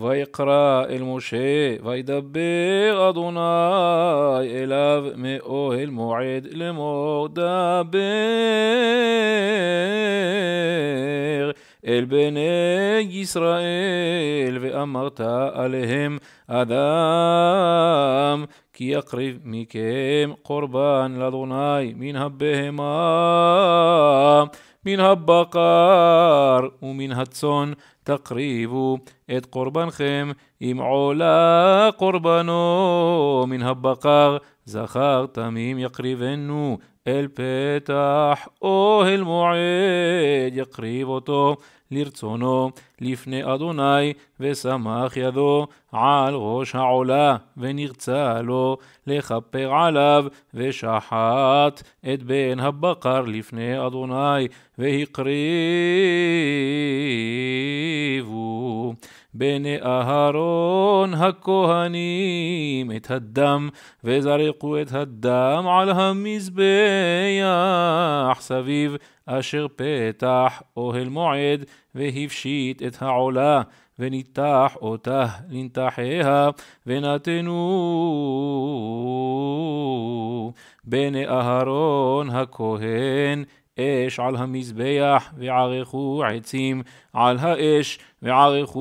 ויקרא אל משה, וידבר אדוני אליו מאוהל מועד לאמור דבר אל בני ישראל, ואמרת עליהם אדם, כי יקריב מכם קורבן לאדוני מן הבהמה. منها بقر ومنها تسون تقريبو ات قربان خيم إم عولا قربانو منها بقر زخار تميم يقريبنو البتاح أوه المعيد يقريبو تو לרצונו לפני אדוני, ושמח ידו על ראש העולה, ונרצה לו לכפר עליו, ושחט את בן הבקר לפני אדוני, והקריבו. בני אהרון הכהנים את הדם, וזרקו את הדם על המזבח סביב אשר פתח אוהל מועד, והפשיט את העולה, וניתח אותה לנתחיה, ונתנו בני אהרון הכהן אש על המזבח, וערכו עצים על האש, וערכו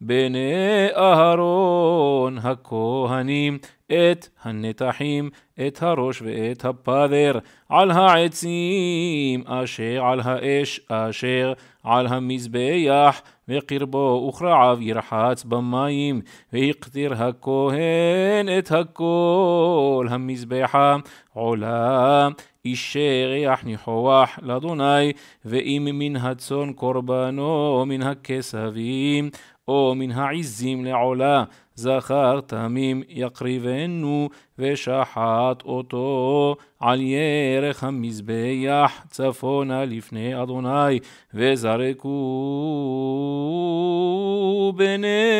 בני אהרון הכהנים את הנתחים, את הראש ואת הפדר, על העצים אשר על האש אשר על המזבח, וקרבו וכרעיו ירחץ במים, והכתיר הכהן את הכל, המזבחה עולה. אישר ריח ניחוח לאדוני, ואם מן הצאן קורבנו, מן הכסבים, או מן העזים לעולה. זכר תמים יקריבנו, ושחט אותו על ירך המזבח צפונה לפני אדוני, וזרקו בני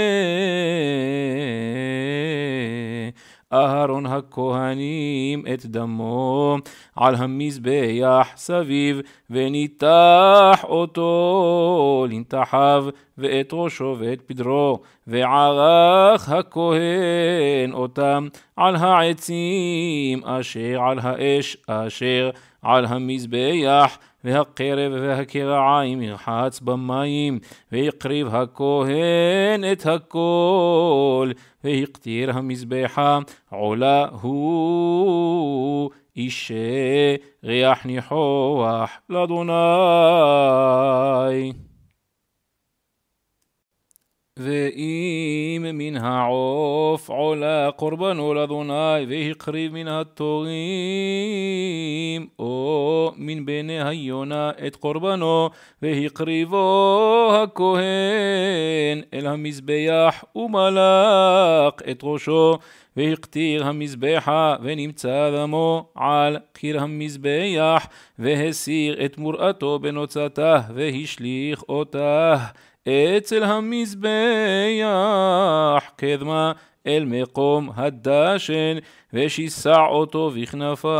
אהרון הכהנים את דמו על המזבח סביב, וניתח אותו לנתחיו, ואת ראשו ואת פדרו, וערך הכהן אותם על העצים אשר על האש אשר על המזבח. והקרב והקרעיים ירחץ במים, והקריב הכהן את הכל, והקטיר המזבחה עולה הוא. אישי ריח ניחוח לאדוני. ואם מן העוף עולה קורבנו לאדוני, והקריב מן התורים, או מן בני היונה את קורבנו, והקריבו הכהן אל המזבח, ומלק את ראשו, והקטיר המזבחה, ונמצא דמו על קיר המזבח, והסיר את מוראתו בנוצתה, והשליך אותה אצל המזבח, קדמה אל מקום הדשן, ושיסע אותו בכנפיו,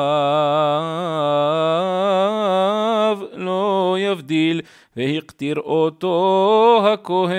לא יבדיל, והכתיר אותו הכהן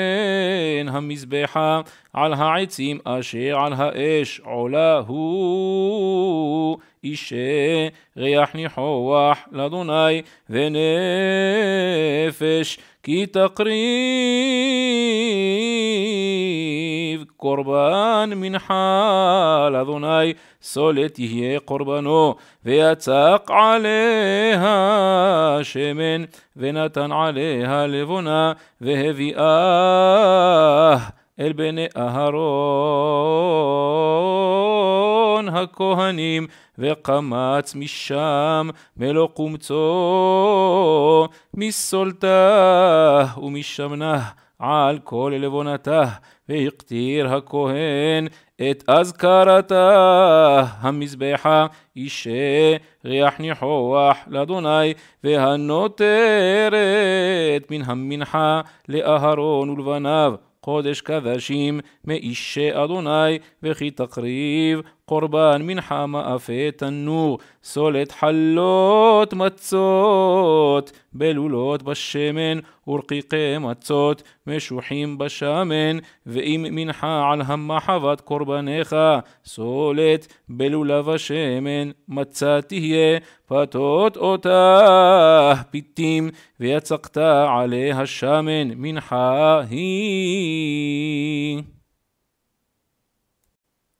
המזבחה על העצים אשר על האש עולה הוא. אישי ריח ניחוח לאדוני ונפש كي تقريب قربان من حال أذناي سولته قربانو ويتاق عليها شمن ونتن عليها لبنا وهذي آه אל בני אהרון הכהנים, וקמץ משם מלוא קומצו, מסולתה ומשמנה על כל לבונתה, והכתיר הכהן את אזכרתה המזבחה, אישה ריח ניחוח לאדוני, והנותרת מן המנחה לאהרון ולבניו. חודש כבשים מאישי אדוני וכי תקריב קורבן מנחה מאפה תנור, סולת חלות מצות בלולות בשמן ורקיקי מצות משוחים בשמן ואם מנחה על המחבת קורבניך סולת בלולה בשמן, מצה תהיה פתות אותה פיתים ויצקת עליה שמן מנחה היא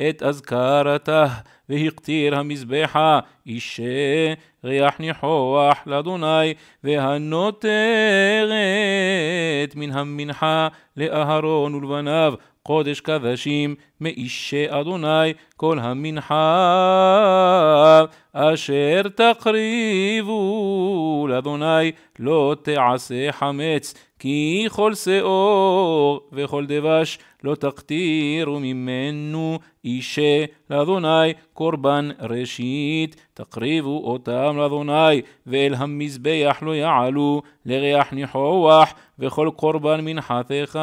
את אזכרתה, והכתיר המזבחה, אישה ריח ניחוח לאדוני, והנותרת מן המנחה לאהרון ולבניו, קודש קדשים מאישי אדוני כל המנחה אשר תקריבו לאדוני לא תעשה חמץ כי כל שאור וכל דבש לא תכתירו ממנו אישה לאדוני קורבן ראשית, תקריבו אותם לאדוני, ואל המזבח לא יעלו לריח ניחוח, וכל קורבן מנחתך.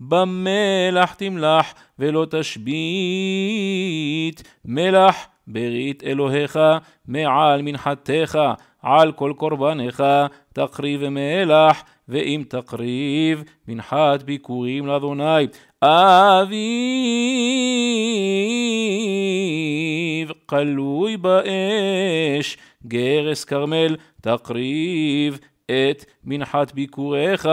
במלח תמלח ולא תשבית, מלח ברית אלוהיך, מעל מנחתך, על כל קורבנך, תקריב מלח, ואם תקריב, מנחת ביכורים לאדוני. אביב כלוי באש, גרס כרמל תקריב את מנחת ביקוריך,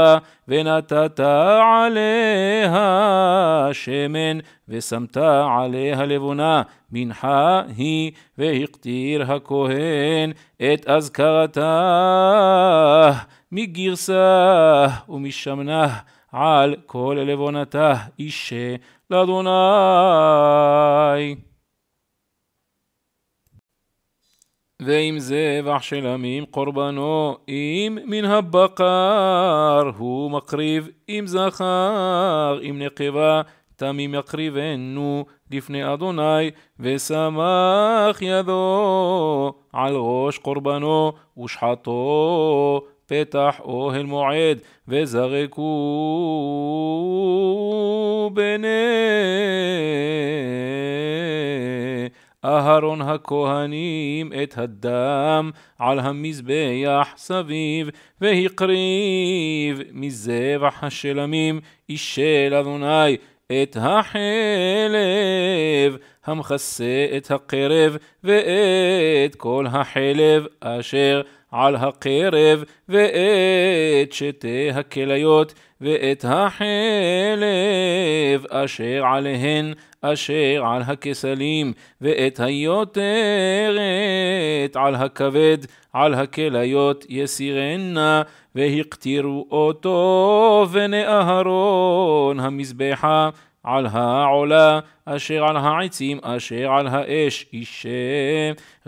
ונתת עליה שמן, ושמת עליה לבונה, מנחה היא, והכתיר הכהן את אזכרתה מגרסה ומשמנה. על כל לבונתה אישה לאדוני. ואם זבח של עמים קורבנו, אם מן הבקר הוא מקריב, אם זכר, אם נקבה, תמים יקריבנו לפני אדוני, ושמח ידו על ראש קורבנו, ושחטו פתח אוהל מועד, וזרקו בני אהרון הכהנים את הדם על המזבח סביב, והקריב מזבח השלמים אישל אדוני את החלב המכסה את הקרב ואת כל החלב אשר על הקרב ואת שתי הכליות ואת החלב אשר עליהן אשר על הכסלים ואת היותרת על הכבד על הכליות יסירנה והכתירו אותו בני אהרון המזבחה על העולה, אשר על העצים, אשר על האש, אישה.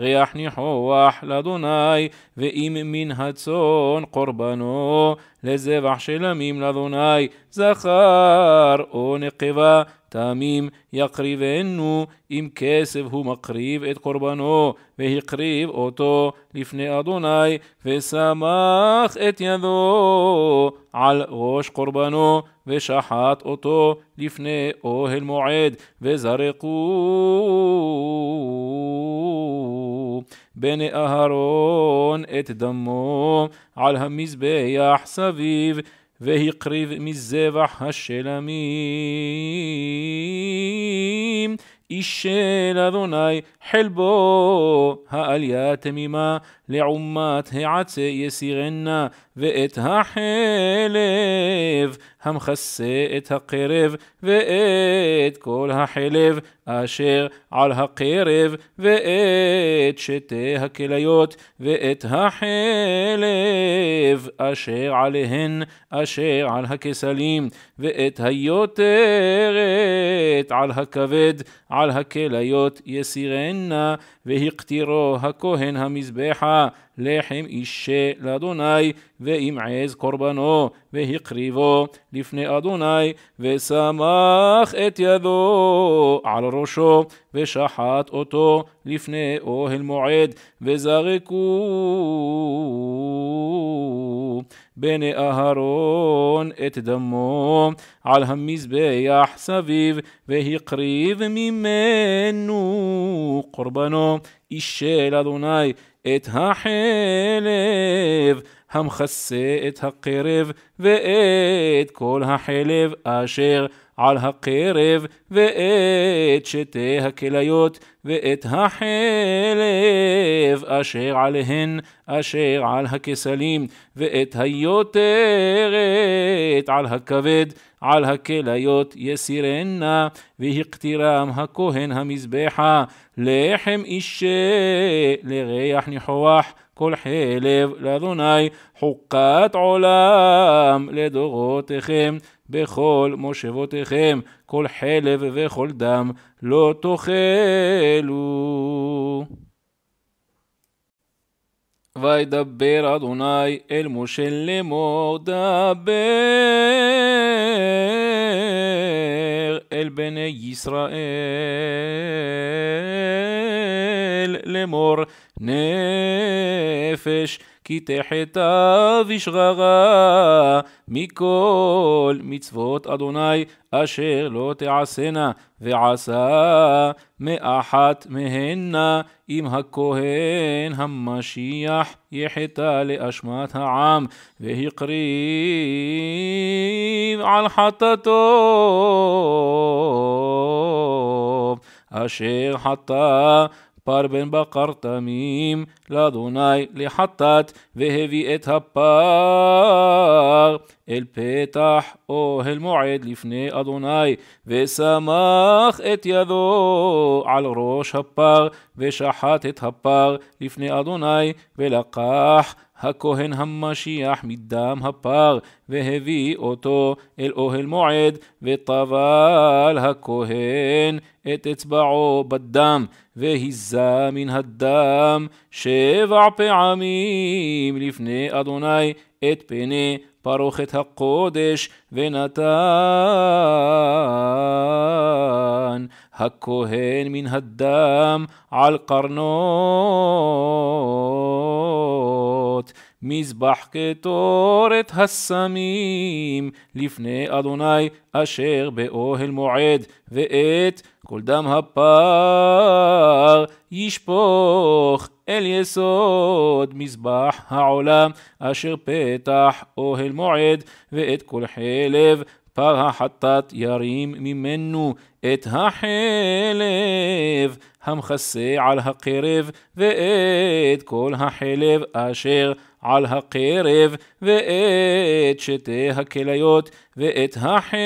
ריח ניחוח לאדוני, ואם מן הצאן קורבנו, לזבח שלמים לאדוני, זכר או נקבה. تميم يقربنه אם כסף הוא מקריב את קורבנו, והקריב אותו לפני אדוני, ושמח את ידו על ראש קורבנו, ושחט אותו לפני אוהל מועד, וזרקו בני אהרון את דמו על המזבח סביב. והיא קריב מזבח השלמים. איש של אדוני חלבו, העלייה תמימה, לעומת העצה יסירנה, ואת החלב המכסה את הקרב, ואת כל החלב אשר על הקרב, ואת שתי הכליות, ואת החלב אשר עליהן, אשר על הכסלים, ואת היותרת על הכבד, על הכליות יסירנה. והקטירו הכהן המזבחה לחם אישה לאדוני ועם עז קורבנו והקריבו לפני אדוני ושמח את ידו על ראשו ושחט אותו לפני אוהל מועד וזרקו בן אהרון את דמו על המזבח סביב והקריב ממנו קורבנו של אדוני את החלב המכסה את הקרב ואת כל החלב אשר על הקרב ואת שתי הכליות ואת החלב אשר עליהן אשר על הכסלים ואת היותרת על הכבד על הכליות יסירנה והכתירם הכהן המזבחה לחם אישה לריח ניחוח כל חלב לאדוני חוקת עולם לדורותיכם בכל מושבותיכם, כל חלב וכל דם לא תאכלו. וידבר אדוני אל משה לאמור דבר אל בני ישראל לאמור נפש כי תחטא ושררה מכל מצוות אדוני אשר לא תעשנה ועשה מאחת מהנה אם הכהן המשיח יחטא לאשמת העם והקריב על חטאתו אשר חטא פר בן בקר תמים, לאדוני לחטאת, והביא את הפר אל פתח אוהל מועד לפני אדוני, ושמח את ידו על ראש הפר, ושחט את הפר לפני אדוני, ולקח הכהן המשיח מדם הפר, והביא אותו אל אוהל מועד, וטבל הכהן את אצבעו בדם, והיזה מן הדם שבע פעמים לפני אדוני את פני פרוכת הקודש, ונתן. הכהן מן הדם על קרנות, מזבח קטורת הסמים, לפני אדוני אשר באוהל מועד, ואת כל דם הפר ישפוך אל יסוד מזבח העולם, אשר פתח אוהל מועד, ואת כל חלב פר החטאת ירים ממנו, את החלב המכסה על הקרב, ואת כל החלב אשר על הקרב, ואת שתי הכליות, ואת החלב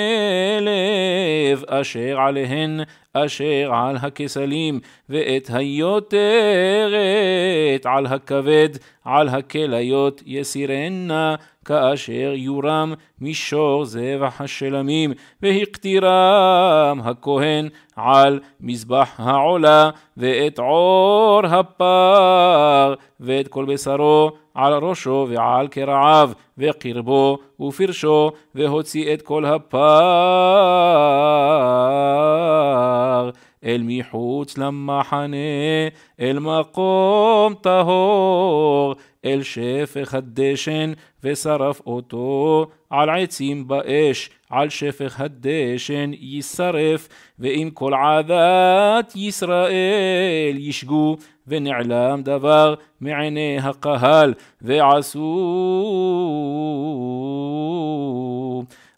אשר עליהן, אשר על הכסלים, ואת היותרת על הכבד, על הכליות יסירנה. כאשר יורם מישור זבח השלמים, והכתירם הכהן על מזבח העולה, ואת עור הפר, ואת כל בשרו על ראשו ועל קרעיו, וקרבו ופרשו, והוציא את כל הפר. אל מחוץ למחנה, אל מקום טהור, אל שפך הדשן, ושרף אותו על עצים באש, על שפך הדשן יישרף, ועם כל עדת ישראל ישגו, ונעלם דבר מעיני הקהל, ועשו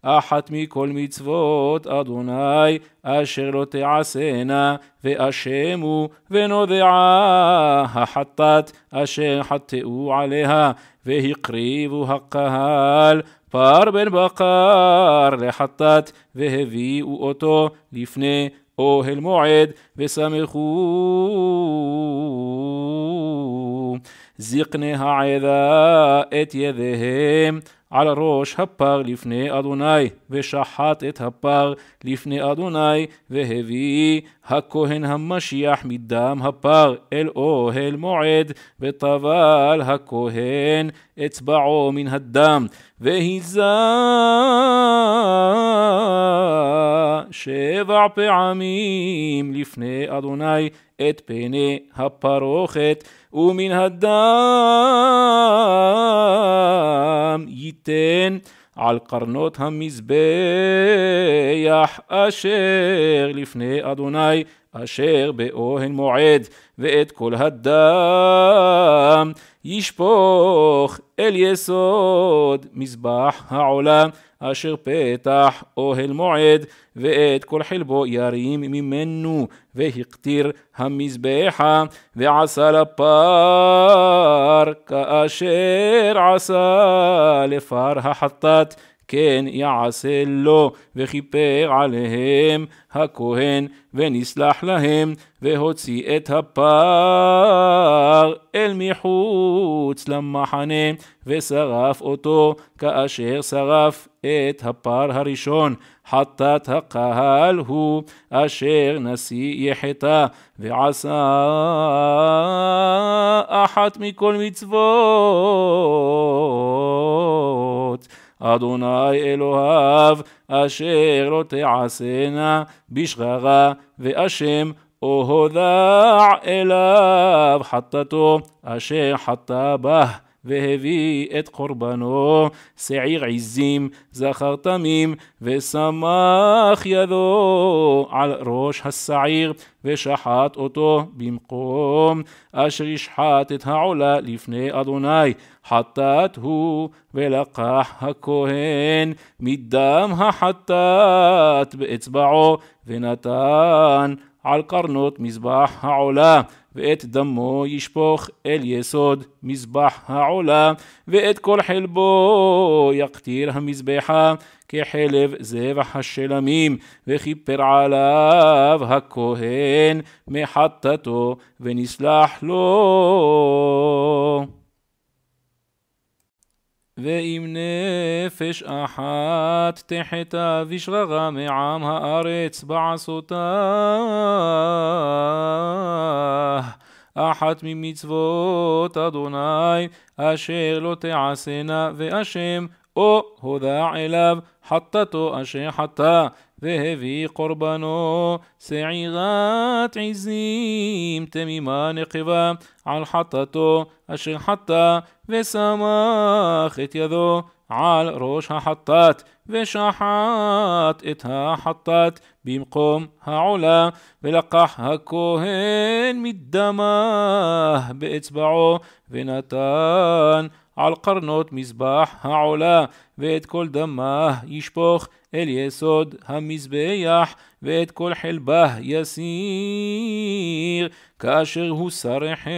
אחת מכל מצוות אדוני אשר לא תעשינה ואשמו ונודעה החטאת אשר חטאו עליה והקריבו הקהל פר בן בקר לחטאת והביאו אותו לפני אוהל מועד ושמחו זקני העדה את ידיהם על הראש הפר לפני אדוני, ושחט את הפר לפני אדוני, והביא הכהן המשיח מדם הפר אל אוהל מועד, וטבל הכהן אצבעו מן הדם, והיזה שבע פעמים לפני אדוני את פני הפרוכת, ומן הדם ייתן על קרנות המזבח אשר לפני אדוני אשר באוהן מועד, ואת כל הדם ישפוך אל יסוד מזבח העולם. אשר פתח אוהל מועד, ואת כל חלבו ירים ממנו, והכתיר המזבחה, ועשה לפר, כאשר עשה לפר החטאת. כן יעשה לו, וכיפר עליהם הכהן, ונסלח להם, והוציא את הפר אל מחוץ למחנה, ושרף אותו כאשר שרף את הפר הראשון, חטאת הקהל הוא אשר נשיא יחטא, ועשה אחת מכל מצוות. אדוני אלוהיו אשר לא תעשנה בשררה ואשם או הודע אליו חטאתו אשר חטא בה. והביא את קורבנו, שעיר עזים, זכר תמים, ושמח ידו על ראש השעיר, ושחט אותו במקום, אשר ישחט את העולה לפני אדוני, חטאת הוא, ולקח הכהן מדם החטאת באצבעו, ונתן על קרנות מזבח העולה. ואת דמו ישפוך אל יסוד מזבח העולה, ואת כל חלבו יקטיר המזבחה כחלב זבח השלמים, וכיפר עליו הכהן מחטאתו, ונסלח לו. ואם נפש אחת תחטא ושררה מעם הארץ בעשותה אחת ממצוות אדוני אשר לא תעשינה והשם או הודע אליו חטאתו אשר חטא והביא קורבנו שעירת עזים תמימה נקבה על חטאתו אשר חטא ושמח את ידו على روشها حطات بشحات إتها حطات بمقوم هعلا بلقح هكوهن مدماه بإتبعه بنتان على القرنوت مزباح هعلا بيت كل دمه يشبخ اليسود همزبيح بيت كل حلبه يسير كاشغه هو سرحين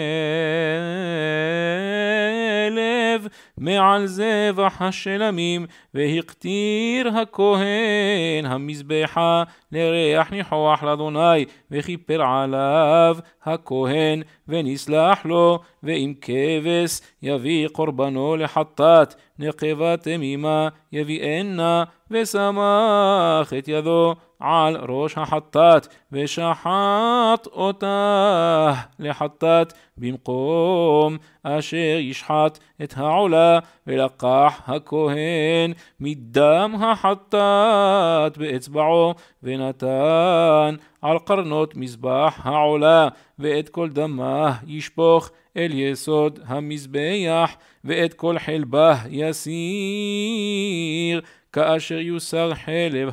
מעל זבח השלמים, והקטיר הכהן המזבחה לריח ניחוח לאדוני, וכיפר עליו הכהן, ונסלח לו, ואם כבש יביא קורבנו לחטאת, נקבה תמימה יביאנה ושמח את ידו על ראש החטאת, ושחט אותה לחטאת במקום אשר ישחט את העולה, ולקח הכהן מדם החטאת באצבעו, ונתן על קרנות מזבח העולה, ואת כל דמה ישפוך אל יסוד המזבח, ואת כל חלבה יסיר. כאשר יוסר חלב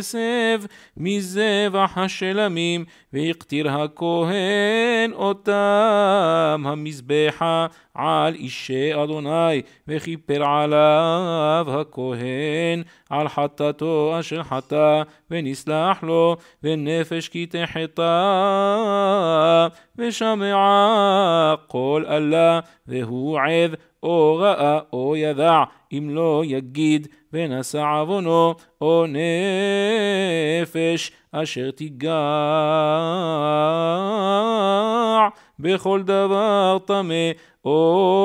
הכסף מזבח השלמים, והכתיר הכהן אותם המזבחה על אישי אדוני, וכיפר עליו הכהן על חטאתו אשר חטא, ונסלח לו, ונפש כי תחטא, ושמעה כל אלה, והוא עד או ראה או ידע, אם לא יגיד ונשא עוונו, או נפש אשר תיגע בכל דבר טמא, או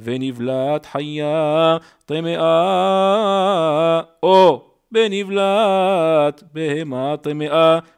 ונבלעת חיה טמאה, או בנבלת בהמה טמאה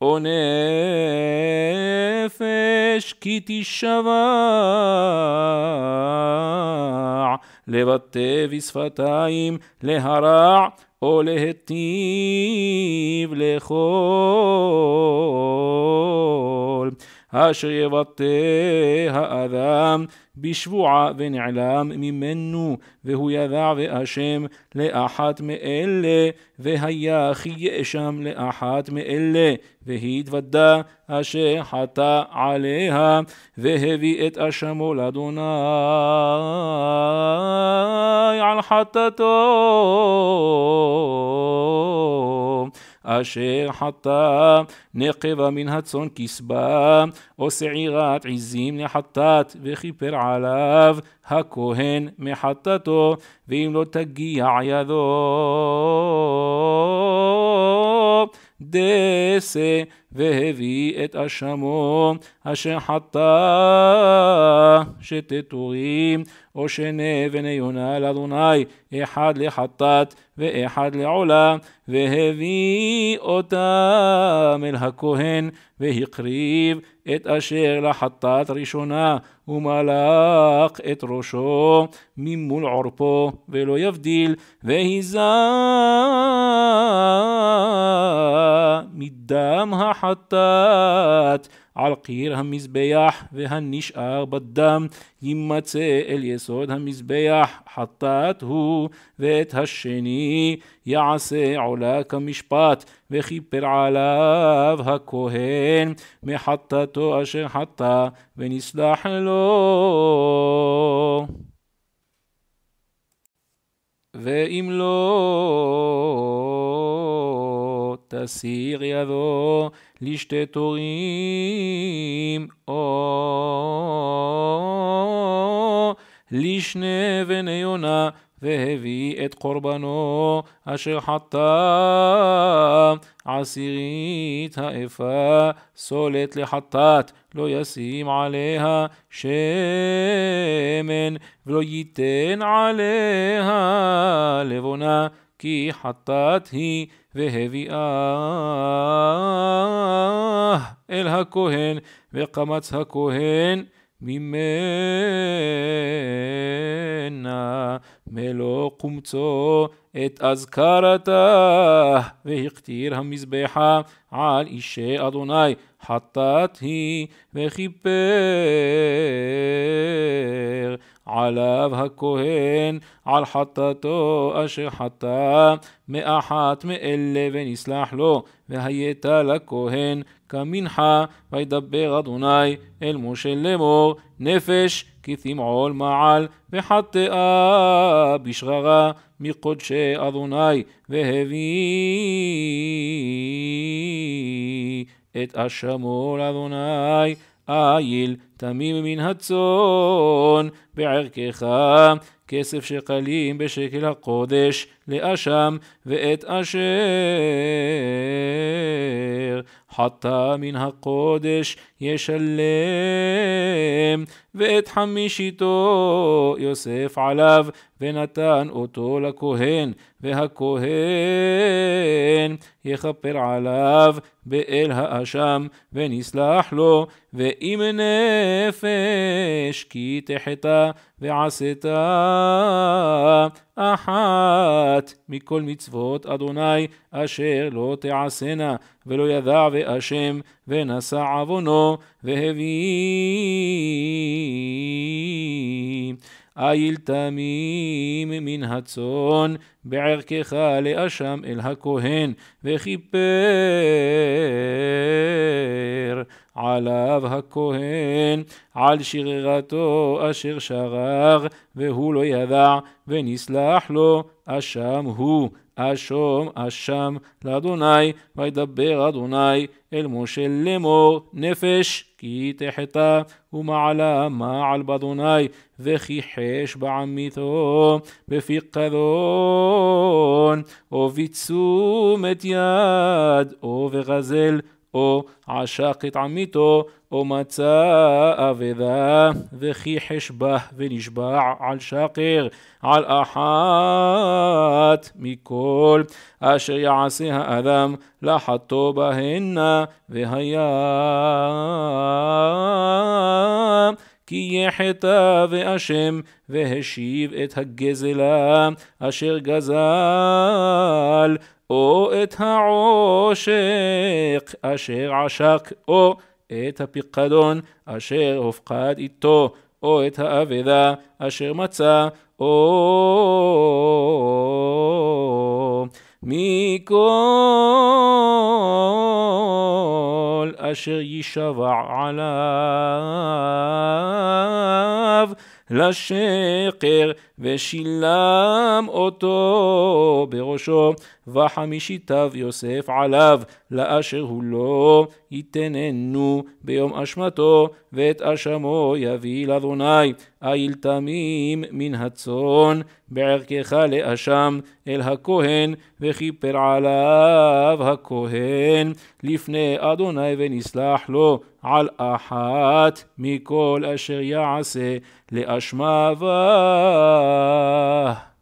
או נפש כי תשבע לבטא בשפתיים להרע או להיטיב לכל. אשר יבטא האדם בשבועה ונעלם ממנו, והוא ידע ואשם לאחת מאלה, והיה כי יאשם לאחת מאלה, והתוודע אשר חטא עליה, והביא את אשמו לאדוני על חטאתו. אשר חטא נקב מן הצאן כסבא, או שעירת עזים לחטאת וכיפר עליו הכהן מחטאתו, ואם לא תגיע ידו דסה והביא את אשמו אשר חטא שתתורים או שני שנאבן יונה לאדוני אחד לחטאת ואחד לעולה והביא אותם אל הכהן והקריב את אשר לחטאת ראשונה ומלך את ראשו ממול עורפו ולא יבדיל והיזה מדם החטאת حطت על קיר המזבח והנשאר בדם יימצא אל יסוד המזבח חטאת הוא ואת השני יעשה עולה כמשפט וכיפר עליו הכהן מחטאתו אשר חטא ונסלח לו ואם לא תסיר ידו לשתי תורים, או לשני בני יונה. את קורבנו אשר חטא עשירית האפה סולת לחטאת לא ישים עליה שמן ולא ייתן עליה לבונה כי חטאת היא והביאה אל הכהן וקמץ הכהן ממנה מלוא קומצו את אזכרתה והכתיר המזבחה על אישי אדוני חטאת היא וכיפר עליו הכהן על חטאתו אשר חטא מאחת מאלה ונסלח לו והייתה לכהן כמנחה וידבר אדוני אל משה לאמור נפש כתמעול מעל וחטאה בשררה מקודשי אדוני והביא את אשמו לאדוני איל תמים מן הצאן בערכך כסף שקלים בשקל הקודש לאשם ואת אשר חטא מן הקודש ישלם ואת חמישיתו יוסף עליו ונתן אותו לכהן והכהן יכפר עליו באל האשם ונסלח לו ואם נפש כי תחתה ועשתה אחת מכל מצוות אדוני אשר לא תעשנה ולא ידע ואשם ונשא עוונו והביא איל תמים מן הצאן, בערכך לאשם אל הכהן, וכיפר עליו הכהן, על שררתו אשר שרר, והוא לא ידע, ונסלח לו, אשם הוא, אשום אשם לאדוני, וידבר אדוני الموشل لمو نفش كي تحتا وما على ما على البضوناي ذخي حيش بعميثو بفيق قذون او في تسومت ياد او في غزل او وعشاقت عميتو او ومتى ذا ذخي حشبه ونشبع على الشاقر على الأحات مكل أشر يعسيها أذم لحطوا بهن ذهيا כי יחטא ואשם והשיב את הגזלה אשר גזל או את העושק אשר עשק, או את הפיקדון אשר הופקד איתו, או את האבדה אשר מצא, או מכל אשר יישבע עליו לשקר, ושילם אותו בראשו, וחמישיתיו יוסף עליו. לאשר הוא לא יתננו ביום אשמתו, ואת אשמו יביא לאדוני. איל תמים מן הצאן, בערכך לאשם אל הכהן, וכיפר עליו הכהן לפני אדוני ונסלח לו על אחת מכל אשר יעשה לאשמה בה.